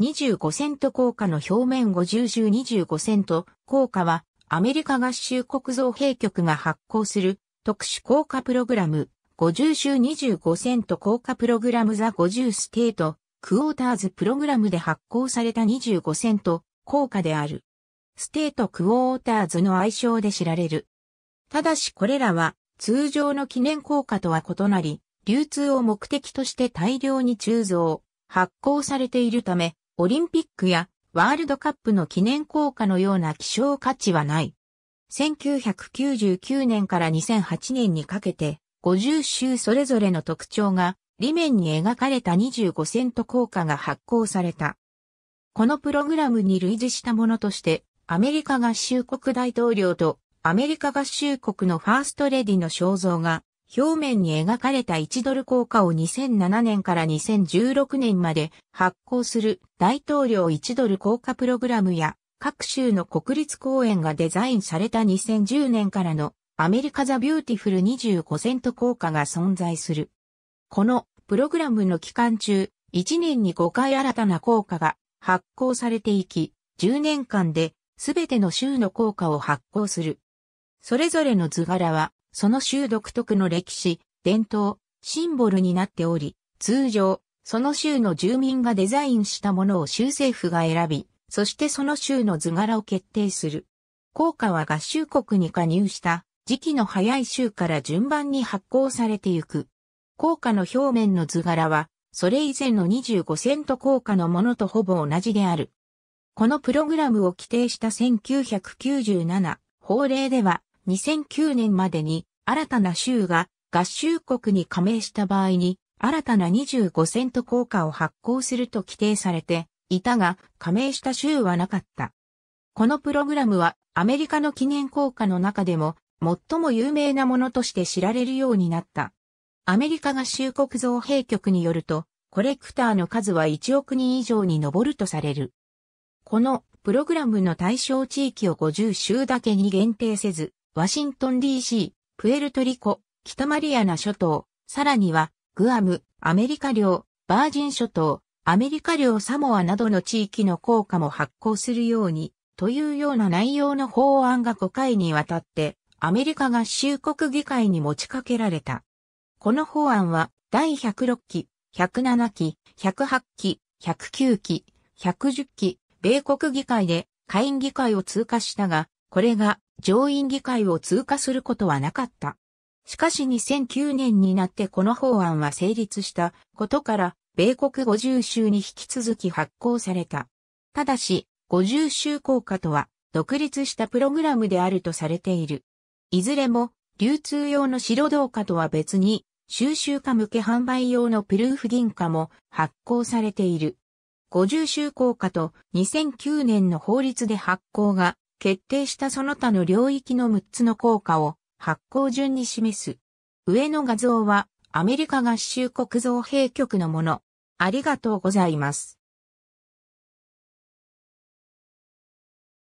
25セント硬貨の表面50重25セント硬貨はアメリカ合衆国造幣局が発行する特殊硬貨プログラム50州25セント硬貨プログラムザ50ステートクォーターズプログラムで発行された25セント硬貨である。ステートクォーターズの愛称で知られる。ただしこれらは通常の記念硬貨とは異なり、流通を目的として大量に鋳造、発行されているため、オリンピックやワールドカップの記念硬貨のような希少価値はない。1999年から2008年にかけて、50州それぞれの特徴が、裏面に描かれた25セント硬貨が発行された。このプログラムに類似したものとして、アメリカ合衆国大統領とアメリカ合衆国のファーストレディの肖像が表面に描かれた1ドル硬貨を2007年から2016年まで発行する大統領1ドル硬貨プログラムや各州の国立公園がデザインされた2010年からのアメリカザ・ビューティフル25セント硬貨が存在する。このプログラムの期間中、1年に5回新たな硬貨が発行されていき、10年間で全ての州の硬貨を発行する。それぞれの図柄はその州独特の歴史、伝統、シンボルになっており、通常、その州の住民がデザインしたものを州政府が選び、そしてその州の図柄を決定する。効果は合衆国に加入した時期の早い州から順番に発行されてゆく。効果の表面の図柄は、それ以前の25セント効果のものとほぼ同じである。このプログラムを規定した1997法令では、2009年までに新たな州が合衆国に加盟した場合に新たな25セント硬貨を発行すると規定されていたが加盟した州はなかった。このプログラムはアメリカの記念硬貨の中でも最も有名なものとして知られるようになった。アメリカ合衆国造幣局によると、コレクターの数は1億人以上に上るとされる。このプログラムの対象地域を50州だけに限定せず、ワシントン DC、プエルトリコ、北マリアナ諸島、さらには、グアム、アメリカ領、バージン諸島、アメリカ領サモアなどの地域の効果も発行するように、というような内容の法案が5回にわたって、アメリカ合衆国議会に持ちかけられた。この法案は、第106期、107期、108期、109期、110期、米国議会で下院議会を通過したが、これが上院議会を通過することはなかった。しかし2009年になってこの法案は成立したことから、米国50州に引き続き発行された。ただし、50州効果とは、独立したプログラムであるとされている。いずれも、流通用の白銅貨とは別に、収集家向け販売用のプルーフ銀貨も発行されている。50州効果と2009年の法律で発行が決定したその他の領域の6つの効果を発行順に示す。上の画像はアメリカ合衆国造幣局のもの。ありがとうございます。